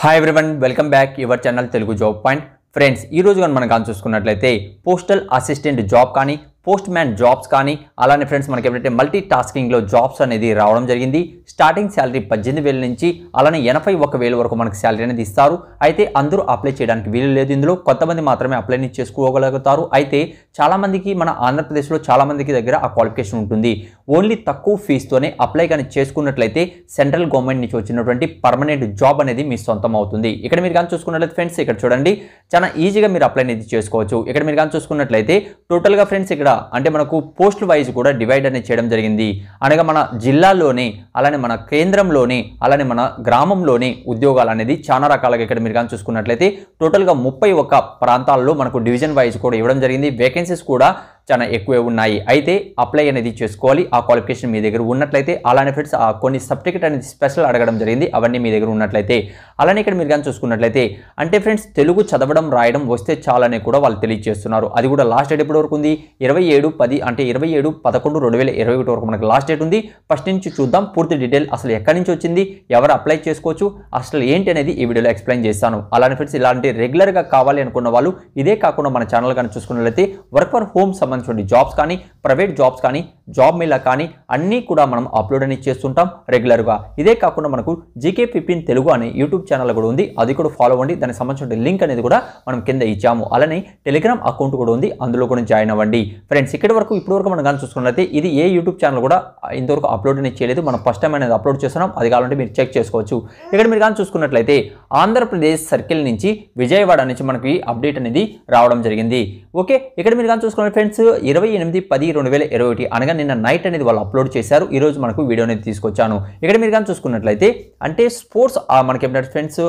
hi everyone welcome back your channel Telugu job point friends ఈరోజు కానీ మనం కానీ చూసుకున్నట్లయితే పోస్టల్ అసిస్టెంట్ జాబ్ కానీ పోస్ట్ మ్యాన్ జాబ్స్ కానీ అలానే ఫ్రెండ్స్ మనకి ఎప్పుడైతే మల్టీ టాస్కింగ్లో జాబ్స్ అనేది రావడం జరిగింది స్టార్టింగ్ శాలరీ పద్దెనిమిది వేల నుంచి అలానే ఎనభై ఒక వేల వరకు మనకి శాలరీ అనేది ఇస్తారు అయితే అందరూ అప్లై చేయడానికి వీలు లేదు ఇందులో కొంతమంది మాత్రమే అప్లై చేసుకోగలుగుతారు అయితే చాలామందికి మన ఆంధ్రప్రదేశ్లో చాలామందికి దగ్గర ఆ క్వాలిఫికేషన్ ఉంటుంది ఓన్లీ తక్కువ ఫీజుతోనే అప్లై కానీ చేసుకున్నట్లయితే సెంట్రల్ గవర్నమెంట్ నుంచి వచ్చినటువంటి పర్మనెంట్ జాబ్ అనేది మీ సొంతం అవుతుంది ఇక్కడ మీరు కానీ చూసుకున్నట్లయితే ఫ్రెండ్స్ ఇక్కడ చూడండి చాలా ఈజీగా మీరు అప్లై అనేది చేసుకోవచ్చు ఇక్కడ మీరు కానీ చూసుకున్నట్లయితే టోటల్గా ఫ్రెండ్స్ ఇక్కడ అంటే మనకు పోస్ట్ వైజ్ కూడా డివైడ్ అనేది చేయడం జరిగింది అనగా మన జిల్లాలోనే అలానే మన కేంద్రంలోనే అలానే మన గ్రామంలోనే ఉద్యోగాలు అనేది చాలా రకాలుగా ఇక్కడ మీరు కానీ చూసుకున్నట్లయితే టోటల్గా ముప్పై ఒక్క ప్రాంతాల్లో మనకు డివిజన్ వైజ్ కూడా ఇవ్వడం జరిగింది వేకెన్సీస్ కూడా చాలా ఎక్కువే ఉన్నాయి అయితే అప్లై అనేది చేసుకోవాలి ఆ క్వాలిఫికేషన్ మీ దగ్గర ఉన్నట్లయితే అలానే ఫ్రెండ్స్ ఆ కొన్ని సబ్జెక్ట్ అనేది స్పెషల్ అడగడం జరిగింది అవన్నీ మీ దగ్గర ఉన్నట్లయితే అలానే ఇక్కడ మీరు కానీ చూసుకున్నట్లయితే అంటే ఫ్రెండ్స్ తెలుగు చదవడం రాయడం వస్తే చాలని కూడా వాళ్ళు తెలియజేస్తున్నారు అది కూడా లాస్ట్ డేట్ ఎప్పుడు వరకు ఉంది ఇరవై ఏడు పది అంటే ఇరవై ఏడు పదకొండు రెండు వేల ఇరవై ఒకటి వరకు మనకు లాస్ట్ డేట్ ఉంది ఫస్ట్ నుంచి చూద్దాం పూర్తి డీటెయిల్ అసలు ఎక్కడి నుంచి వచ్చింది ఎవరు అప్లై చేసుకోవచ్చు అసలు ఏంటి అనేది ఈ వీడియోలో ఎక్స్ప్లెయిన్ చేస్తాను అలానే ఫ్రెండ్స్ ఇలాంటి రెగ్యులర్గా కావాలి అనుకున్న వాళ్ళు ఇదే కాకుండా మన ఛానల్ కానీ చూసుకున్నట్లయితే వర్క్ ఫర్ హోమ్ సంబంధించి సంబంధించిన జాబ్స్ కానీ ప్రైవేట్ జాబ్స్ కానీ జాబ్ మీద కానీ అన్నీ కూడా మనం అప్లోడ్ అని చేస్తుంటాం రెగ్యులర్గా ఇదే కాకుండా మనకు జీకే ఫిఫ్టీన్ తెలుగు అనే యూట్యూబ్ ఛానల్ కూడా ఉంది అది కూడా ఫాలో అవ్వండి దానికి సంబంధించిన లింక్ అనేది కూడా మనం కింద ఇచ్చాము అలానే టెలిగ్రామ్ అకౌంట్ కూడా ఉంది అందులో కూడా జాయిన్ అవ్వండి ఫ్రెండ్స్ ఇక్కడ వరకు ఇప్పటి వరకు మనం కానీ చూసుకున్నట్లయితే ఇది ఏ యూట్యూబ్ ఛానల్ కూడా ఇంతవరకు అప్లోడ్ అనేది చేయలేదు మనం ఫస్ట్ టైం అనేది అప్లోడ్ చేస్తున్నాం అది కావాలంటే మీరు చెక్ చేసుకోవచ్చు ఇక్కడ మీరు కానీ చూసుకున్నట్లయితే ఆంధ్రప్రదేశ్ సర్కిల్ నుంచి విజయవాడ నుంచి మనకి అప్డేట్ అనేది రావడం జరిగింది ఓకే ఇక్కడ మీరు కానీ చూసుకున్న ఫ్రెండ్స్ ఇరవై ఎనిమిది పది రెండు వేల ఇరవై ఒకటి అనగా నిన్న నైట్ అనేది వాళ్ళు అప్లోడ్ చేశారు ఈరోజు మనకు వీడియో అనేది తీసుకొచ్చాను ఇక్కడ మీరు కానీ చూసుకున్నట్లయితే అంటే స్పోర్ట్స్ మనకి ఫ్రెండ్స్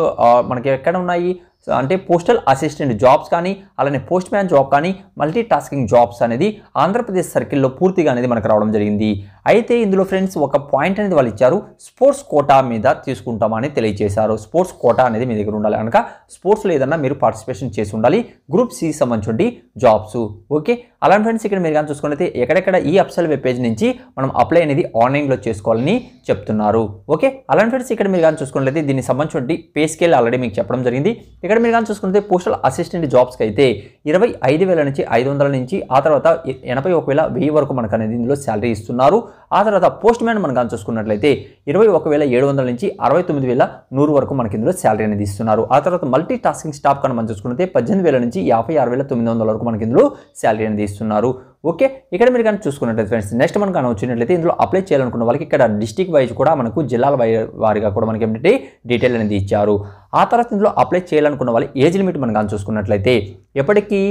మనకి ఎక్కడ ఉన్నాయి అంటే పోస్టల్ అసిస్టెంట్ జాబ్స్ కానీ అలానే పోస్ట్ మ్యాన్ జాబ్ కానీ మల్టీ టాస్కింగ్ జాబ్స్ అనేది ఆంధ్రప్రదేశ్ సర్కిల్లో పూర్తిగా అనేది మనకు రావడం జరిగింది అయితే ఇందులో ఫ్రెండ్స్ ఒక పాయింట్ అనేది వాళ్ళు ఇచ్చారు స్పోర్ట్స్ కోటా మీద తీసుకుంటామని తెలియజేశారు స్పోర్ట్స్ కోటా అనేది మీ దగ్గర ఉండాలి కనుక స్పోర్ట్స్లో ఏదన్నా మీరు పార్టిసిపేషన్ చేసి ఉండాలి గ్రూప్ సి సంబంధించి జాబ్స్ ఓకే అలాంటి ఫ్రెండ్స్ ఇక్కడ మీరు కానీ చూసుకున్నైతే ఎక్కడెక్కడ ఈ అప్సల్ వెబ్ పేజ్ నుంచి మనం అప్లై అనేది ఆన్లైన్లో చేసుకోవాలని చెప్తున్నారు ఓకే అలాంటి ఫ్రెండ్స్ ఇక్కడ మీరు కానీ చూసుకున్నట్లయితే దీనికి సంబంధించి పే స్కేల్ ఆల్రెడీ మీకు చెప్పడం జరిగింది ఇక్కడ ఇక్కడ మీరు కానీ చూసుకుంటే పోస్టల్ అసిస్టెంట్ జాబ్స్కి అయితే ఇరవై ఐదు వేల నుంచి ఐదు వందల నుంచి ఆ తర్వాత ఎనభై ఒక వేల వెయ్యి వరకు మనకు అనేది ఇందులో శాలరీ ఇస్తున్నారు ఆ తర్వాత పోస్ట్ మ్యాన్ మనం కానీ చూసుకున్నట్లయితే ఇరవై ఒక వేల ఏడు వందల నుంచి అరవై తొమ్మిది వేల నూరు వరకు మనకి ఇందులో శాలరీ అనేది ఇస్తున్నారు ఆ తర్వాత మల్టీ టాస్కింగ్ స్టాఫ్ కానీ మనం చూసుకుంటే పద్దెనిమిది వేల నుంచి యాభై ఆరు వేల తొమ్మిది వందల వరకు మనకి ఇందులో శాలరీ అనేది ఇస్తున్నారు ఓకే ఇక్కడ మీరు కానీ చూసుకున్నట్లయితే ఫ్రెండ్స్ నెక్స్ట్ మనం కానీ వచ్చినట్లయితే ఇందులో అప్లై చేయాలనుకున్న వాళ్ళకి ఇక్కడ డిస్టిక్ వైజ్ కూడా మనకు జిల్లాల వారిగా కూడా మనకి ఏంటంటే డీటెయిల్ అనేది ఇచ్చారు ఆ తర్వాత ఇందులో అప్లై చేయాలనుకున్న వాళ్ళు ఏజ్ లిమిట్ మనం కానీ చూసుకున్నట్లయితే ఎప్పటికీ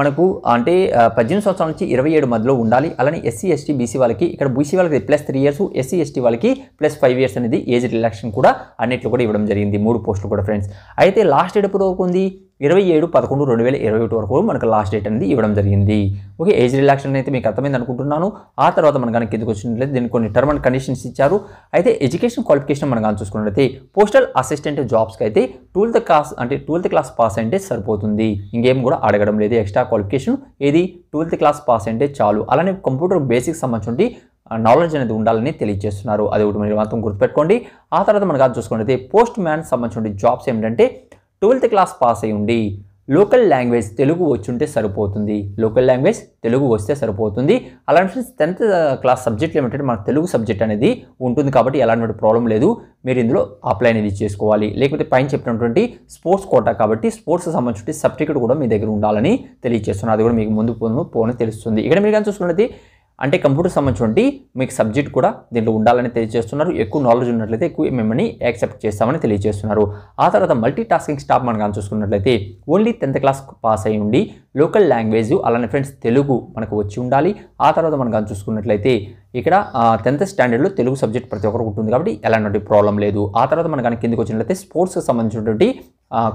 మనకు అంటే పద్దెనిమిది సంవత్సరాల నుంచి ఇరవై ఏడు మధ్యలో ఉండాలి అలానే ఎస్సీ ఎస్టీ బీసీ వాళ్ళకి ఇక్కడ బీసీ వాళ్ళకి plus three years SC ST వాళ్ళకి ప్లస్ ఫైవ్ ఇయర్స్ అనేది ఏజ్ రిలాక్షన్ కూడా అన్నిట్లో కూడా ఇవ్వడం జరిగింది మూడు పోస్టులు కూడా ఫ్రెండ్స్ అయితే లాస్ట్ డేట్ ఎప్పుడు ఉంది ఇరవై ఏడు పదకొండు రెండు వేల ఇరవై ఒకటి వరకు మనకు లాస్ట్ డేట్ అనేది ఇవ్వడం జరిగింది ఓకే ఏజ్ రిలాక్షన్ అయితే మీకు అర్థమైంది అనుకుంటున్నాను ఆ తర్వాత మనకు కనుక ఎందుకు వచ్చినట్లయితే దీనికి కొన్ని టర్మ్ అండ్ కండిషన్స్ ఇచ్చారు అయితే ఎడ్యుకేషన్ క్వాలిఫికేషన్ మనం కానీ చూసుకున్నట్లయితే పోస్టల్ అసిస్టెంట్ జాబ్స్కి అయితే ట్వెల్త్ క్లాస్ అంటే ట్వెల్త్ క్లాస్ పాస్ అంటే సరిపోతుంది ఇంకేం కూడా అడగడం లేదు ఎక్స్ట్రా క్వాలిఫికేషన్ ఏది ట్వెల్త్ క్లాస్ పాస్ అంటే చాలు అలానే కంప్యూటర్ బేసిక్ సంబంధించి నాలెడ్జ్ అనేది ఉండాలని తెలియజేస్తున్నారు అది ఒకటి మీరు మాత్రం గుర్తుపెట్టుకోండి ఆ తర్వాత మనం కాదు చూసుకున్నట్లయితే పోస్ట్ మ్యాన్ సంబంధించిన జాబ్స్ ఏంటంటే ట్వెల్త్ క్లాస్ పాస్ అయి ఉండి లోకల్ లాంగ్వేజ్ తెలుగు వచ్చుంటే సరిపోతుంది లోకల్ లాంగ్వేజ్ తెలుగు వస్తే సరిపోతుంది అలాంటి టెన్త్ క్లాస్ సబ్జెక్ట్ లిమిటెడ్ మనకు తెలుగు సబ్జెక్ట్ అనేది ఉంటుంది కాబట్టి ఎలాంటి ప్రాబ్లం లేదు మీరు ఇందులో అప్లై అనేది చేసుకోవాలి లేకపోతే పైన చెప్పినటువంటి స్పోర్ట్స్ కోటా కాబట్టి స్పోర్ట్స్ సంబంధించిన సర్టిఫికేట్ కూడా మీ దగ్గర ఉండాలని తెలియజేస్తున్నాను అది కూడా మీకు ముందు పోను పోను తెలుస్తుంది ఇక్కడ మీరు కానీ చూసుకున్నది అంటే కంప్యూటర్ సంబంధించినటువంటి మీకు సబ్జెక్ట్ కూడా దీంట్లో ఉండాలని తెలియజేస్తున్నారు ఎక్కువ నాలెడ్జ్ ఉన్నట్లయితే ఎక్కువ మిమ్మల్ని యాక్సెప్ట్ చేస్తామని తెలియజేస్తున్నారు ఆ తర్వాత మల్టీ టాస్కింగ్ స్టాప్ మనం కానీ చూసుకున్నట్లయితే ఓన్లీ టెన్త్ క్లాస్ పాస్ అయి ఉండి లోకల్ లాంగ్వేజ్ అలానే ఫ్రెండ్స్ తెలుగు మనకు వచ్చి ఉండాలి ఆ తర్వాత మనం కానీ చూసుకున్నట్లయితే ఇక్కడ టెన్త్ స్టాండర్డ్లో తెలుగు సబ్జెక్ట్ ప్రతి ఒక్కరికి ఉంటుంది కాబట్టి ఎలాంటి ప్రాబ్లం లేదు ఆ తర్వాత మనం కానీ కిందకి వచ్చినట్లయితే స్పోర్ట్స్కి సంబంధించినటువంటి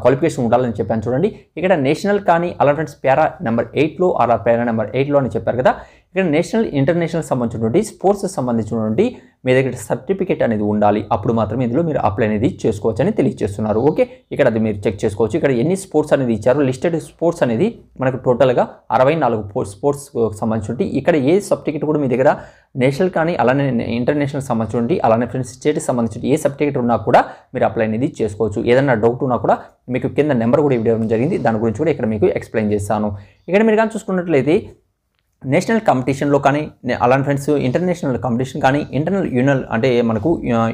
క్వాలిఫికేషన్ ఉండాలని చెప్పాను చూడండి ఇక్కడ నేషనల్ కానీ అలా ఫ్రెండ్స్ పేరా నెంబర్ ఎయిట్లో అలా పేరా నెంబర్ ఎయిట్లో అని చెప్పారు కదా ఇక్కడ నేషనల్ ఇంటర్నేషనల్ సంబంధించినటువంటి స్పోర్ట్స్ సంబంధించినటువంటి మీ దగ్గర సర్టిఫికేట్ అనేది ఉండాలి అప్పుడు మాత్రమే ఇందులో మీరు అప్లై అనేది చేసుకోవచ్చు అని తెలియజేస్తున్నారు ఓకే ఇక్కడ అది మీరు చెక్ చేసుకోవచ్చు ఇక్కడ ఎన్ని స్పోర్ట్స్ అనేది ఇచ్చారు లిస్టెడ్ స్పోర్ట్స్ అనేది మనకు టోటల్గా అరవై నాలుగు స్పోర్ట్స్ సంబంధించి ఇక్కడ ఏ సర్టిఫికేట్ కూడా మీ దగ్గర నేషనల్ కానీ అలానే ఇంటర్నేషనల్ సంబంధించి అలానే ఫ్రెండ్స్ స్టేట్కి సంబంధించి ఏ సర్టిఫికేట్ ఉన్నా కూడా మీరు అప్లై అనేది చేసుకోవచ్చు ఏదైనా డౌట్ ఉన్నా కూడా మీకు కింద నెంబర్ కూడా ఇవ్వడం జరిగింది దాని గురించి కూడా ఇక్కడ మీకు ఎక్స్ప్లెయిన్ చేస్తాను ఇక్కడ మీరు కానీ చూసుకున్నట్లయితే నేషనల్ కాంపిటీషన్లో కానీ అలాంటి ఫ్రెండ్స్ ఇంటర్నేషనల్ కాంపిటీషన్ కానీ ఇంటర్నల్ యూనియన్ అంటే మనకు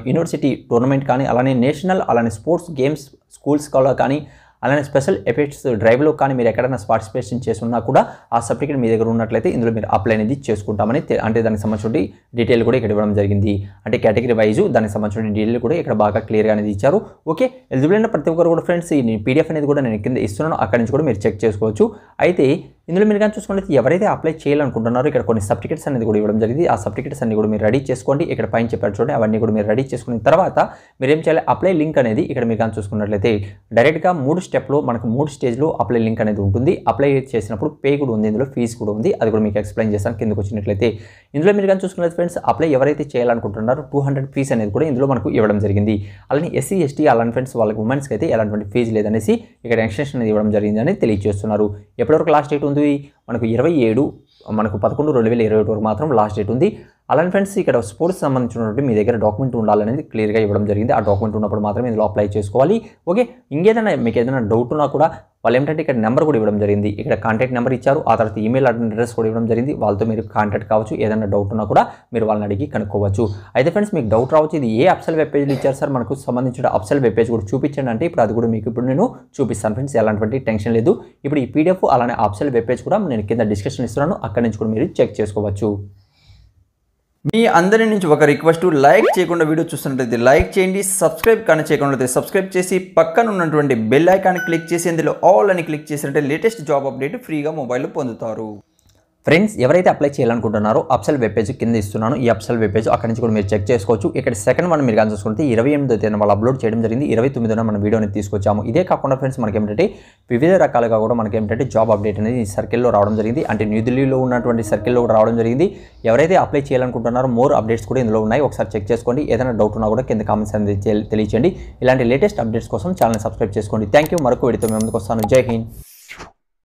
యూనివర్సిటీ టోర్నమెంట్ కానీ అలానే నేషనల్ అలానే స్పోర్ట్స్ గేమ్స్ స్కూల్స్ కానీ అలానే స్పెషల్ ఎఫెక్ట్స్ డ్రైవ్లో కానీ మీరు ఎక్కడైనా పార్టిసిపేషన్ ఉన్నా కూడా ఆ సర్టిఫికేట్ మీ దగ్గర ఉన్నట్లయితే ఇందులో మీరు అప్లై అనేది చేసుకుంటామని అంటే దానికి సంబంధించిన డీటెయిల్ కూడా ఇక్కడ ఇవ్వడం జరిగింది అంటే కేటగిరీ వైజు దానికి సంబంధించిన డీటెయిల్ కూడా ఇక్కడ బాగా క్లియర్గా అనేది ఇచ్చారు ఓకే ఎలిజిబుల్ అయిన ప్రతి ఒక్కరు కూడా ఫ్రెండ్స్ ఈ పీడిఎఫ్ అనేది కూడా నేను కింద ఇస్తున్నాను అక్కడి నుంచి కూడా మీరు చెక్ చేసుకోవచ్చు అయితే ఇందులో మీరు కానీ చూసుకుంటే ఎవరైతే అప్లై చేయాలనుకుంటున్నారో ఇక్కడ కొన్ని సర్టిఫికెట్స్ అనేది కూడా ఇవ్వడం జరిగింది ఆ సర్టిఫికేట్స్ అన్ని కూడా మీరు రెడీ చేసుకోండి ఇక్కడ పైన చెప్పారు చూడండి అవన్నీ కూడా మీరు రెడీ చేసుకున్న తర్వాత మీరు ఏం చేయాలి అప్లై లింక్ అనేది ఇక్కడ మీరు కానీ చూసుకున్నట్లయితే డైరెక్ట్గా మూడు స్టెప్లో మనకు మూడు స్టేజ్లో అప్లై లింక్ అనేది ఉంటుంది అప్లై చేసినప్పుడు పే కూడా ఉంది ఇందులో ఫీజు కూడా ఉంది అది కూడా మీకు ఎక్స్ప్లెయిన్ చేస్తాను కిందకు వచ్చినట్లయితే ఇందులో మీరు కానీ చూసుకున్నది ఫ్రెండ్స్ అప్లై ఎవరైతే చేయాలనుకుంటున్నారో టూ హండ్రెడ్ ఫీజు అనేది కూడా ఇందులో మనకు ఇవ్వడం జరిగింది అలానే ఎస్సీ ఎస్టీ అలాంటి ఫ్రెండ్స్ వాళ్ళకి ఉమెన్స్కి అయితే ఎలాంటి ఫీజు లేదనేసి ఇక్కడ ఎక్స్టెన్షన్ అనేది ఇవ్వడం జరిగిందని తెలియజేస్తున్నారు ఎప్పటివరకు లాస్ట్ డేట్ ఉంది మనకు ఇరవై ఏడు మనకు పదకొండు రెండు వేల ఇరవై ఒకటి వరకు మాత్రం లాస్ట్ డేట్ ఉంది అలానే ఫ్రెండ్స్ ఇక్కడ స్పోర్ట్స్ సంబంధించినటువంటి మీ దగ్గర డాక్యుమెంట్ ఉండాలనేది క్లియర్గా ఇవ్వడం జరిగింది ఆ డాక్యుమెంట్ ఉన్నప్పుడు మాత్రమే ఇందులో అప్లై చేసుకోవాలి ఓకే ఇంకేదైనా మీకు ఏదైనా డౌట్ ఉన్నా కూడా వాళ్ళు ఏంటంటే ఇక్కడ నెంబర్ కూడా ఇవ్వడం జరిగింది ఇక్కడ కాంటాక్ట్ నెంబర్ ఇచ్చారు ఆ తర్వాత ఈమెయిల్ అడ్రస్ కూడా ఇవ్వడం జరిగింది వాళ్ళతో మీరు కాంటాక్ట్ కావచ్చు ఏదైనా డౌట్ ఉన్నా కూడా మీరు వాళ్ళని అడిగి కనుక్కోవచ్చు అయితే ఫ్రెండ్స్ మీకు డౌట్ రావచ్చు ఇది ఏ అప్సల్ వెబ్ పేజ్లు ఇచ్చారు సార్ మనకు సంబంధించిన అప్సల్ వెబ్ పేజ్ కూడా చూపించండి అంటే ఇప్పుడు అది కూడా మీకు ఇప్పుడు నేను చూపిస్తాను ఫ్రెండ్స్ ఎలాంటి టెన్షన్ లేదు ఇప్పుడు ఈ పీడిఎఫ్ అలానే అప్సల్ వెబ్ పేజ్ కూడా నేను కింద డిస్క్రిప్షన్ ఇస్తున్నాను అక్కడి నుంచి కూడా మీరు చెక్ చేసుకోవచ్చు మీ అందరి నుంచి ఒక రిక్వెస్ట్ లైక్ చేయకుండా వీడియో చూస్తున్నట్లయితే లైక్ చేయండి సబ్స్క్రైబ్ కానీ చేయకుండా సబ్స్క్రైబ్ చేసి పక్కన ఉన్నటువంటి బెల్ ఐకాన్ క్లిక్ చేసి అందులో ఆల్ అని క్లిక్ చేసినట్టే లేటెస్ట్ జాబ్ అప్డేట్ ఫ్రీగా మొబైల్లో పొందుతారు ఫ్రెండ్స్ ఎవరైతే అప్లై చేయాలనుకుంటున్నారో అప్సల్ వెబ్ పేజ్ కింద ఇస్తున్నాను ఈ అప్సల్ వెబ్ పేజ్ అక్కడి నుంచి కూడా మీరు చెక్ చేసుకోవచ్చు ఇక్కడ సెకండ్ వన్ మీరు కానీ చూసుకుంటే ఇరవై ఎనిమిదో తేదీన వాళ్ళు అప్లోడ్ చేయడం జరిగింది ఇరవై తొమ్మిదిన మన వీడియోని తీసుకొచ్చాము ఇదే కాకుండా ఫ్రెండ్స్ మనకి ఏంటంటే వివిధ రకాలుగా కూడా మనకి ఏంటంటే జాబ్ అప్డేట్ అనేది ఈ సర్కిల్లో రావడం జరిగింది అంటే న్యూఢిల్లీలో ఉన్నటువంటి సర్కిల్లో కూడా రావడం జరిగింది ఎవరైతే అప్లై చేయాలనుకుంటున్నారో మోర్ అప్డేట్స్ కూడా ఇందులో ఉన్నాయి ఒకసారి చెక్ చేసుకోండి ఏదైనా డౌట్ ఉన్నా కూడా కింద కామెంట్స్ అనేది తెలియచేయండి ఇలాంటి లేటెస్ట్ అప్డేట్స్ కోసం ఛానల్ సబ్స్క్రైబ్ చేసుకోండి థ్యాంక్ యూ మరొక వీడితో మేము ముందుకు వస్తాను జై హింద్